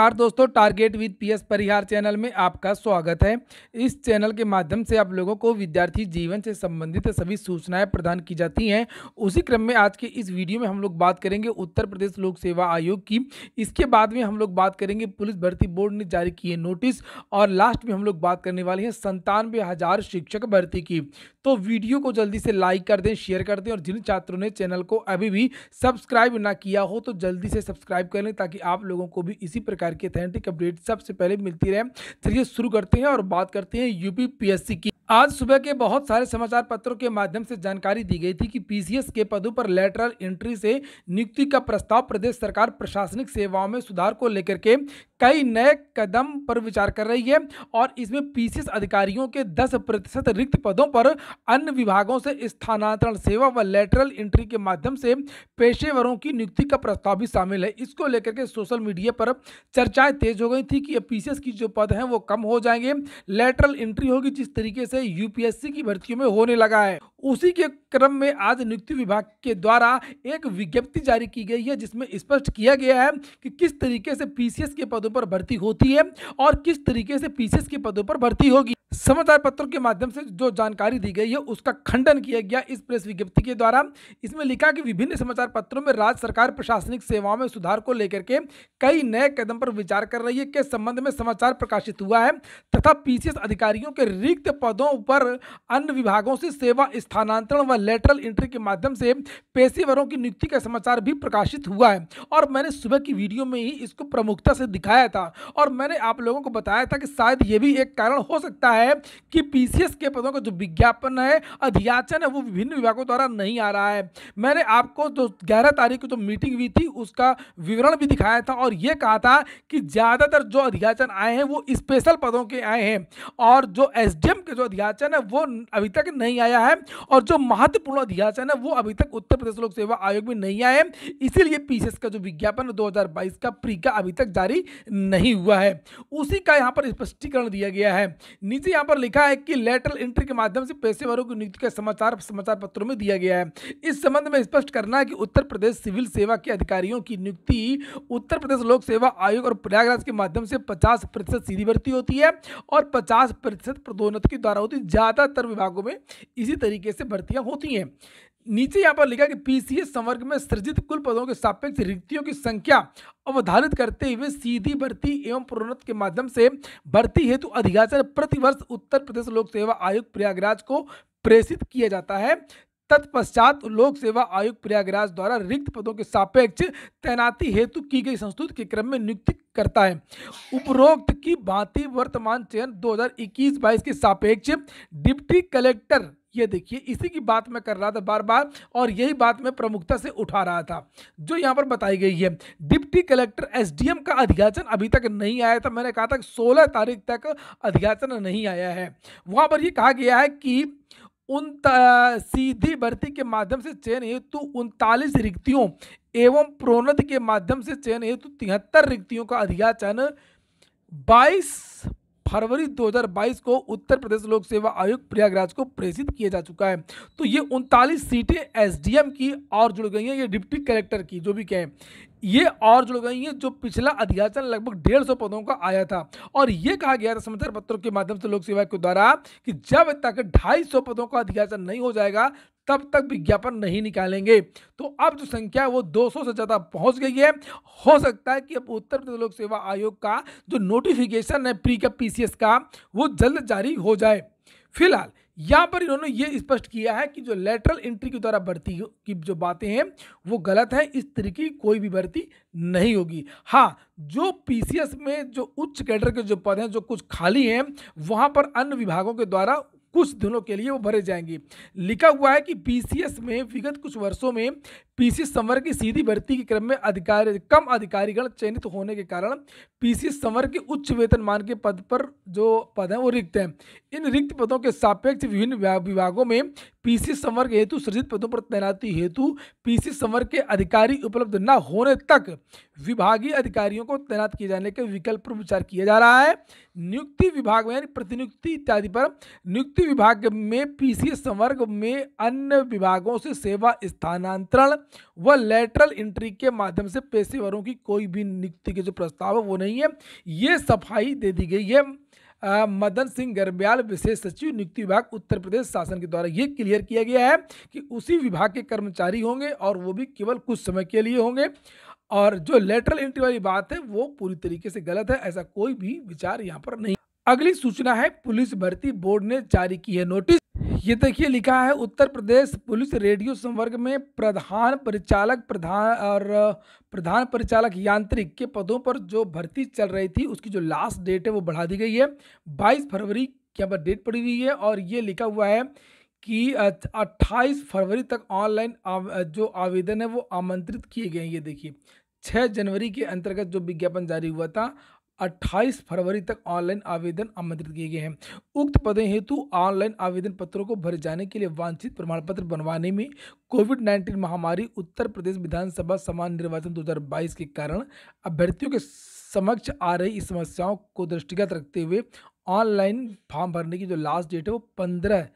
नमस्कार दोस्तों target with PS Parihar channel में आपका स्वागत है इस चैनल के माध्यम से आप लोगों को विद्यार्थी जीवन से संबंधित सभी सूचनाएं प्रदान की जाती हैं उसी क्रम में आज के इस वीडियो में हम लोग बात करेंगे उत्तर प्रदेश लोक सेवा आयोग की इसके बाद में हम लोग बात करेंगे पुलिस भर्ती बोर्ड ने जारी किए नोटिस और लास्ट में हम लोग बात करने वाले हैं संतानवे हज़ार शिक्षक भर्ती की तो वीडियो को जल्दी से लाइक कर दें शेयर कर दें और जिन छात्रों ने चैनल को अभी भी सब्सक्राइब ना किया हो तो जल्दी से सब्सक्राइब कर लें ताकि आप लोगों को भी इसी प्रकार प्रकार की अथेंटिक अपडेट सबसे पहले मिलती रहे चलिए शुरू करते हैं और बात करते हैं यूपी की आज सुबह के बहुत सारे समाचार पत्रों के माध्यम से जानकारी दी गई थी कि पीसीएस के पदों पर लेटरल एंट्री से नियुक्ति का प्रस्ताव प्रदेश सरकार प्रशासनिक सेवाओं में सुधार को लेकर के कई नए कदम पर विचार कर रही है और इसमें पीसीएस अधिकारियों के 10 प्रतिशत रिक्त पदों पर अन्य विभागों से स्थानांतरण सेवा व लेटरल एंट्री के माध्यम से पेशेवरों की नियुक्ति का प्रस्ताव भी शामिल है इसको लेकर के सोशल मीडिया पर चर्चाएं तेज हो गई थी कि पीसीएस की जो पद हैं वो कम हो जाएंगे लेटरल एंट्री होगी जिस तरीके से से यूपीएससी की भर्तियों में होने लगा है उसी के क्रम में आज नियुक्ति विभाग के द्वारा एक विज्ञप्ति जारी की गई है जिसमें स्पष्ट किया गया है कि किस तरीके से पीसीएस के पदों पर भर्ती होती है और किस तरीके से पीसीएस के पदों पर भर्ती होगी समाचार पत्रों के माध्यम से जो जानकारी दी गई है उसका खंडन किया गया इस प्रेस विज्ञप्ति के द्वारा इसमें लिखा कि विभिन्न समाचार पत्रों में राज्य सरकार प्रशासनिक सेवाओं में सुधार को लेकर के कई नए कदम पर विचार कर रही है के संबंध में समाचार प्रकाशित हुआ है तथा पीसीएस अधिकारियों के रिक्त पदों पर अन्य विभागों से सेवा स्थानांतरण व लेटरल एंट्री के माध्यम से पेशेवरों की नियुक्ति का समाचार भी प्रकाशित हुआ है और मैंने सुबह की वीडियो में ही इसको प्रमुखता से दिखाया था और मैंने आप लोगों को बताया था कि शायद ये भी एक कारण हो सकता है रहा है कि पीसीएस के पदों का जो विज्ञापन है अध्याचन है वो विभिन्न विभागों द्वारा नहीं आ रहा है मैंने आपको जो ग्यारह तारीख की जो मीटिंग हुई थी उसका विवरण भी दिखाया था और ये कहा था कि ज़्यादातर जो अध्याचन आए हैं वो स्पेशल पदों के आए हैं और जो एस के जो अध्याचन है वो अभी तक नहीं आया है और जो महत्वपूर्ण अध्याचन है वो अभी तक उत्तर प्रदेश लोक सेवा आयोग में नहीं आए इसीलिए पीसीएस का जो विज्ञापन 2022 का प्री का अभी तक जारी नहीं हुआ है उसी का यहाँ पर स्पष्टीकरण दिया गया है निजी जैसे यहाँ पर लिखा है कि लेटरल एंट्री के माध्यम से पेशेवरों की नियुक्ति का समाचार समाचार पत्रों में दिया गया है इस संबंध में स्पष्ट करना है कि उत्तर प्रदेश सिविल सेवा के अधिकारियों की नियुक्ति उत्तर प्रदेश लोक सेवा आयोग और प्रयागराज के माध्यम से पचास प्रतिशत सीधी भर्ती होती है और पचास प्रतिशत प्रदोन्नत के द्वारा होती है ज़्यादातर विभागों में इसी तरीके से भर्तियाँ होती हैं नीचे यहाँ पर लिखा कि पीसीएस संवर्ग में सृजित कुल पदों के सापेक्ष रिक्तियों की संख्या अवधारित करते हुए सीधी भर्ती एवं प्रोन्नत के माध्यम से भर्ती हेतु अधिकाचर प्रतिवर्ष वर्ष उत्तर प्रदेश लोक सेवा आयोग प्रयागराज को प्रेषित किया जाता है तत्पश्चात लोक सेवा आयोग प्रयागराज द्वारा रिक्त पदों के सापेक्ष तैनाती हेतु की गई संस्तुत के क्रम में नियुक्ति करता है उपरोक्त की भांति वर्तमान चयन 2021-22 के सापेक्ष डिप्टी कलेक्टर ये देखिए इसी की बात मैं कर रहा था बार बार और यही बात मैं प्रमुखता से उठा रहा था जो यहाँ पर बताई गई है डिप्टी कलेक्टर एसडीएम का अध्याचन अभी तक नहीं आया था मैंने कहा था सोलह तारीख तक अध्याचन नहीं आया है वहाँ पर यह कहा गया है कि उन सीधी भर्ती के माध्यम से चयन हेतु उनतालीस रिक्तियों एवं प्रोन्नति के माध्यम से चयन हेतु तिहत्तर रिक्तियों का अध्याचन बाईस फरवरी 2022 को उत्तर प्रदेश लोक सेवा आयोग प्रयागराज को प्रेषित किया जा चुका है तो ये उनतालीस सीटें एसडीएम की और जुड़ गई हैं ये डिप्टी कलेक्टर की जो भी कहें ये और जुड़ गई हैं जो पिछला अधियाचन लगभग डेढ़ सौ पदों का आया था और ये कहा गया था समाचार पत्रों के माध्यम से लोक सेवा के द्वारा कि जब तक ढाई सौ पदों का अधियाचन नहीं हो जाएगा तब तक विज्ञापन नहीं निकालेंगे तो अब जो संख्या है वो 200 से ज़्यादा पहुंच गई है हो सकता है कि अब उत्तर प्रदेश लोक सेवा आयोग का जो नोटिफिकेशन है प्री का पी का वो जल्द जारी हो जाए फिलहाल यहाँ पर इन्होंने ये स्पष्ट किया है कि जो लेटरल एंट्री के द्वारा भर्ती की जो बातें हैं वो गलत है इस तरीके की कोई भी भर्ती नहीं होगी हाँ जो पीसीएस में जो उच्च कैडर के जो पद हैं जो कुछ खाली हैं वहाँ पर अन्य विभागों के द्वारा कुछ दिनों के लिए वो भरे जाएंगे लिखा हुआ है कि पी में विगत कुछ वर्षों में पी संवर्ग की सीधी भर्ती के क्रम में अधिकारी कम अधिकारीगण चयनित होने के कारण पी संवर्ग के उच्च वेतनमान के पद पर जो पद हैं वो रिक्त हैं इन रिक्त पदों के सापेक्ष विभिन्न विभागों में पीसीएस संवर्ग हेतु सृजित पदों पर तैनाती हेतु पीसी समर के अधिकारी उपलब्ध न होने तक विभागीय अधिकारियों को तैनात किए जाने के विकल्प पर विचार किया जा रहा है नियुक्ति विभाग में यानी प्रतिनियुक्ति इत्यादि पर नियुक्ति नियुक्ति विभाग में पीसीएस संवर्ग में अन्य विभागों से सेवा स्थानांतरण व लेटरल एंट्री के माध्यम से पेशेवरों की कोई भी नियुक्ति के जो प्रस्ताव है वो नहीं है ये सफाई दे दी गई है आ, मदन सिंह गरब्याल विशेष सचिव नियुक्ति विभाग उत्तर प्रदेश शासन के द्वारा ये क्लियर किया गया है कि उसी विभाग के कर्मचारी होंगे और वो भी केवल कुछ समय के लिए होंगे और जो लेटरल एंट्री वाली बात है वो पूरी तरीके से गलत है ऐसा कोई भी विचार यहाँ पर नहीं अगली सूचना है पुलिस भर्ती बोर्ड ने जारी की है नोटिस ये देखिए लिखा है उत्तर प्रदेश पुलिस रेडियो संवर्ग में प्रधान परिचालक प्रधान और प्रधान परिचालक यांत्रिक के पदों पर जो भर्ती चल रही थी उसकी जो लास्ट डेट है वो बढ़ा दी गई है 22 फरवरी के पर डेट पड़ी हुई है और ये लिखा हुआ है कि 28 फरवरी तक ऑनलाइन जो आवेदन है वो आमंत्रित किए गए हैं ये देखिए 6 जनवरी के अंतर्गत जो विज्ञापन जारी हुआ था 28 फरवरी तक ऑनलाइन आवेदन आमंत्रित किए गए हैं उक्त पदे हेतु ऑनलाइन आवेदन पत्रों को भरे जाने के लिए वांछित प्रमाण पत्र बनवाने में कोविड 19 महामारी उत्तर प्रदेश विधानसभा समान निर्वाचन 2022 के कारण अभ्यर्थियों के समक्ष आ रही इस समस्याओं को दृष्टिगत रखते हुए ऑनलाइन फॉर्म भरने की जो लास्ट डेट है वो पंद्रह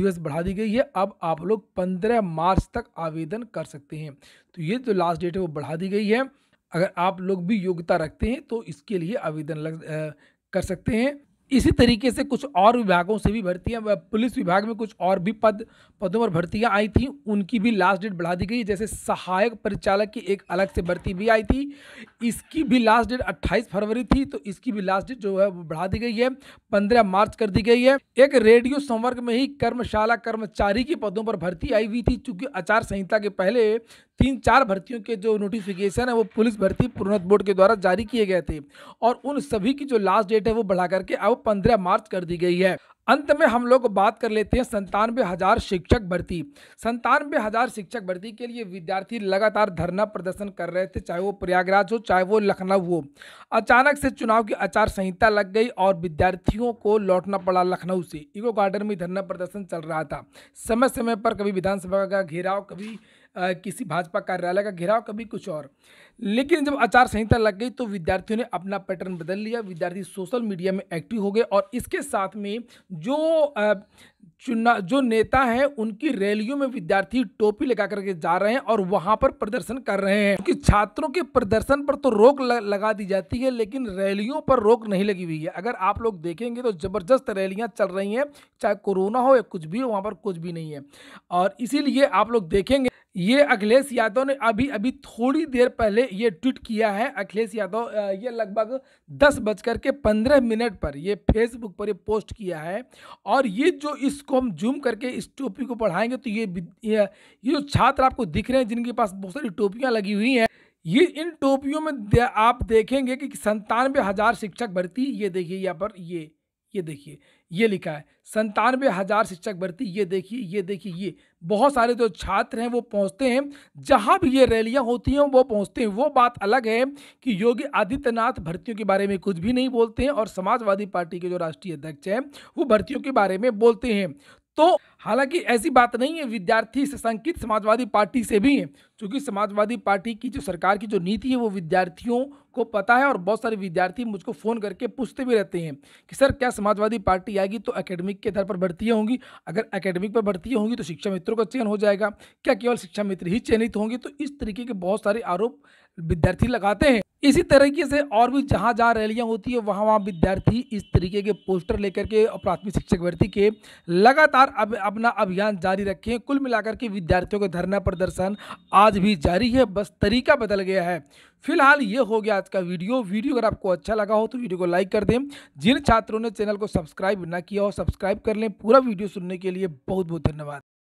दिवस बढ़ा दी गई है अब आप लोग पंद्रह मार्च तक आवेदन कर सकते हैं तो ये जो लास्ट डेट है वो बढ़ा दी गई है अगर आप लोग भी योग्यता रखते हैं तो इसके लिए आवेदन लग आ, कर सकते हैं इसी तरीके से कुछ और विभागों से भी भर्तियां पुलिस विभाग में कुछ और भी पद पदों पर भर्तियां आई थी उनकी भी लास्ट डेट बढ़ा दी गई जैसे सहायक परिचालक की एक अलग से भर्ती भी आई थी इसकी भी लास्ट डेट 28 फरवरी थी तो इसकी भी लास्ट डेट जो है वो बढ़ा दी गई है 15 मार्च कर दी गई है एक रेडियो संवर्ग में ही कर्मशाला कर्मचारी के पदों पर भर्ती आई हुई थी चूँकि आचार संहिता के पहले तीन चार भर्तियों के जो नोटिफिकेशन है वो पुलिस भर्ती प्रोन्नत बोर्ड के द्वारा जारी किए गए थे और उन सभी की जो लास्ट डेट है वो बढ़ा करके अब पंद्रह मार्च कर दी गई है अंत में हम लोग बात कर लेते हैं संतानवे हजार शिक्षक भर्ती संतानवे हजार शिक्षक भर्ती के लिए विद्यार्थी लगातार धरना प्रदर्शन कर रहे थे चाहे वो प्रयागराज हो चाहे वो लखनऊ हो अचानक से चुनाव की आचार संहिता लग गई और विद्यार्थियों को लौटना पड़ा लखनऊ से इको गार्डन में धरना प्रदर्शन चल रहा था समय समय पर कभी विधानसभा का घेराव कभी किसी भाजपा कार्यालय का घेराव कभी कुछ और लेकिन जब आचार संहिता लग गई तो विद्यार्थियों ने अपना पैटर्न बदल लिया विद्यार्थी सोशल मीडिया में एक्टिव हो गए और इसके साथ में जो चुना जो नेता हैं उनकी रैलियों में विद्यार्थी टोपी लगा करके जा रहे हैं और वहाँ पर प्रदर्शन कर रहे हैं क्योंकि छात्रों के प्रदर्शन पर तो रोक लगा दी जाती है लेकिन रैलियों पर रोक नहीं लगी हुई है अगर आप लोग देखेंगे तो ज़बरदस्त रैलियाँ चल रही हैं चाहे कोरोना हो या कुछ भी हो वहाँ पर कुछ भी नहीं है और इसीलिए आप लोग देखेंगे ये अखिलेश यादव ने अभी अभी थोड़ी देर पहले ये ट्वीट किया है अखिलेश यादव ये लगभग दस बजकर के पंद्रह मिनट पर ये फेसबुक पर ये पोस्ट किया है और ये जो इसको हम जूम करके इस टोपी को पढ़ाएंगे तो ये ये जो छात्र आपको दिख रहे हैं जिनके पास बहुत सारी टोपियाँ लगी हुई हैं ये इन टोपियों में दे, आप देखेंगे कि संतानवे हज़ार शिक्षक भर्ती ये देखिए यहाँ पर ये ये देखिए ये लिखा है संतानवे हज़ार शिक्षक भर्ती ये देखिए ये देखिए ये बहुत सारे जो छात्र हैं वो पहुंचते हैं जहां भी ये रैलियां होती हैं वो पहुंचते हैं वो बात अलग है कि योगी आदित्यनाथ भर्तियों के बारे में कुछ भी नहीं बोलते हैं और समाजवादी पार्टी के जो राष्ट्रीय अध्यक्ष हैं वो भर्तियों के बारे में बोलते हैं तो हालांकि ऐसी बात नहीं है विद्यार्थी संकित समाजवादी पार्टी से भी है क्योंकि समाजवादी पार्टी की जो सरकार की जो नीति है वो विद्यार्थियों को पता है और बहुत सारे विद्यार्थी मुझको फ़ोन करके पूछते भी रहते हैं कि सर क्या समाजवादी पार्टी आएगी तो एकेडमिक के आधार पर भर्तियाँ होंगी अगर एकेडमिक पर भर्तियाँ होंगी तो शिक्षा मित्रों का चयन हो जाएगा क्या केवल शिक्षा मित्र ही चयनित होंगे तो इस तरीके के बहुत सारे आरोप विद्यार्थी लगाते हैं इसी तरीके से और भी जहाँ जहाँ रैलियाँ होती है वहाँ वहाँ विद्यार्थी इस तरीके के पोस्टर लेकर के और प्राथमिक शिक्षक भर्ती के लगातार अब अपना अभियान जारी रखे हैं कुल मिलाकर के विद्यार्थियों के धरना प्रदर्शन आज भी जारी है बस तरीका बदल गया है फिलहाल ये हो गया आज का वीडियो वीडियो अगर आपको अच्छा लगा हो तो वीडियो को लाइक कर दें जिन छात्रों ने चैनल को सब्सक्राइब ना किया हो सब्सक्राइब कर लें पूरा वीडियो सुनने के लिए बहुत बहुत धन्यवाद